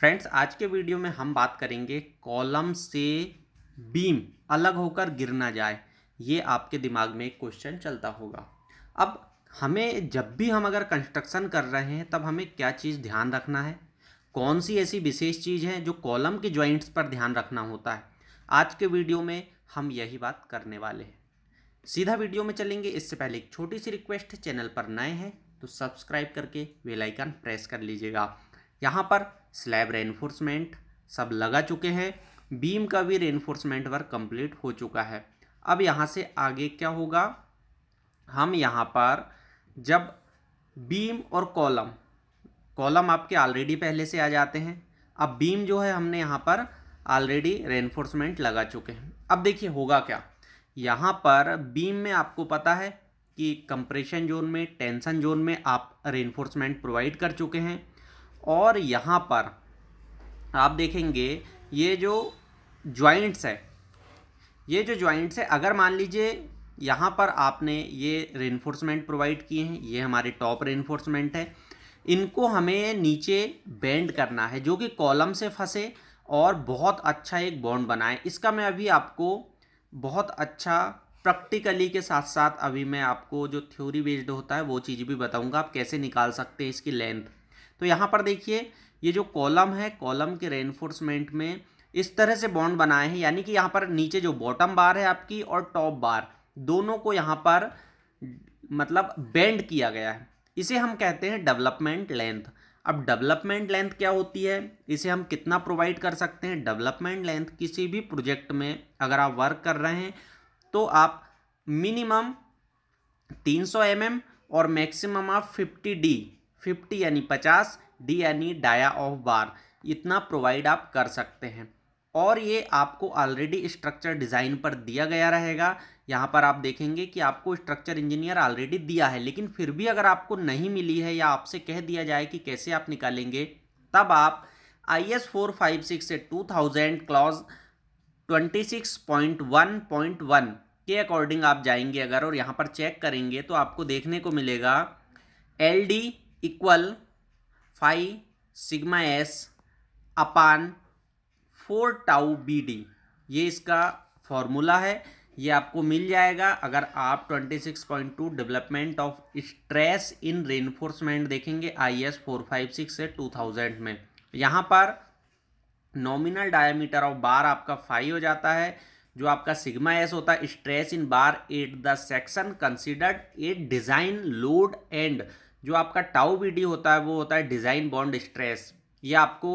friends आज के video में हम बात करेंगे कॉलम से बीम अलग होकर गिर ना जाए ये आपके दिमाग में एक क्वेश्चन चलता होगा अब हमें जब भी हम अगर कंस्ट्रक्शन कर रहे हैं तब हमें क्या चीज़ ध्यान रखना है कौन सी ऐसी विशेष चीज़ है जो कॉलम के जॉइंट्स पर ध्यान रखना होता है आज के वीडियो में हम यही बात करने वाले हैं सीधा वीडियो में चलेंगे इससे पहले एक छोटी सी रिक्वेस्ट चैनल पर नए हैं तो सब्सक्राइब करके वेलाइकन प्रेस कर लीजिएगा यहाँ पर स्लैब रेनफोर्समेंट सब लगा चुके हैं बीम का भी रेनफोर्समेंट वर्क कंप्लीट हो चुका है अब यहाँ से आगे क्या होगा हम यहाँ पर जब बीम और कॉलम कॉलम आपके ऑलरेडी पहले से आ जाते हैं अब बीम जो है हमने यहाँ पर ऑलरेडी रेनफोर्समेंट लगा चुके हैं अब देखिए होगा क्या यहाँ पर बीम में आपको पता है कि कंप्रेशन जोन में टेंशन जोन में आप रेनफोर्समेंट प्रोवाइड कर चुके हैं और यहाँ पर आप देखेंगे ये जो ज्वाइंट्स है ये जो ज्वाइंट्स है अगर मान लीजिए यहाँ पर आपने ये रेनफोर्समेंट प्रोवाइड किए हैं ये हमारे टॉप रेनफोर्समेंट है इनको हमें नीचे बेंड करना है जो कि कॉलम से फंसे और बहुत अच्छा एक बॉन्ड बनाए इसका मैं अभी आपको बहुत अच्छा प्रैक्टिकली के साथ साथ अभी मैं आपको जो थ्योरी बेस्ड होता है वो चीज़ भी बताऊंगा आप कैसे निकाल सकते हैं इसकी लेंथ तो यहाँ पर देखिए ये जो कॉलम है कॉलम के रेनफोर्समेंट में इस तरह से बॉन्ड बनाए हैं यानी कि यहाँ पर नीचे जो बॉटम बार है आपकी और टॉप बार दोनों को यहाँ पर मतलब बेंड किया गया है इसे हम कहते हैं डेवलपमेंट लेंथ अब डेवलपमेंट लेंथ क्या होती है इसे हम कितना प्रोवाइड कर सकते हैं डेवलपमेंट लेंथ किसी भी प्रोजेक्ट में अगर आप वर्क कर रहे हैं तो आप मिनिमम 300 सौ mm और मैक्सिमम आप 50 डी फिफ्टी यानी पचास डी यानी डाया ऑफ बार इतना प्रोवाइड आप कर सकते हैं और ये आपको ऑलरेडी स्ट्रक्चर डिज़ाइन पर दिया गया रहेगा यहाँ पर आप देखेंगे कि आपको स्ट्रक्चर इंजीनियर ऑलरेडी दिया है लेकिन फिर भी अगर आपको नहीं मिली है या आपसे कह दिया जाए कि कैसे आप निकालेंगे तब आप I S four five six से two thousand clause twenty six point one point one के अकॉर्डिंग आप जाएंगे अगर और यहाँ पर चेक करेंगे तो आपको देखने को मिलेगा L D equal five sigma S upon four tau B D ये इसका फॉर्मूला है ये आपको मिल जाएगा अगर आप 26.2 development of stress in reinforcement देखेंगे I S four five six से टू थाउजेंड में यहाँ पर नॉमिनल डायमीटर ऑफ बार आपका फाइव हो जाता है जो आपका सिग्मा एस होता है stress in bar at the section considered at design load and जो आपका टाउ बी डी होता है वो होता है डिज़ाइन बॉन्ड स्ट्रेस ये आपको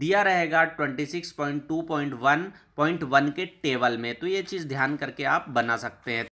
दिया रहेगा 26.2.1.1 के टेबल में तो ये चीज़ ध्यान करके आप बना सकते हैं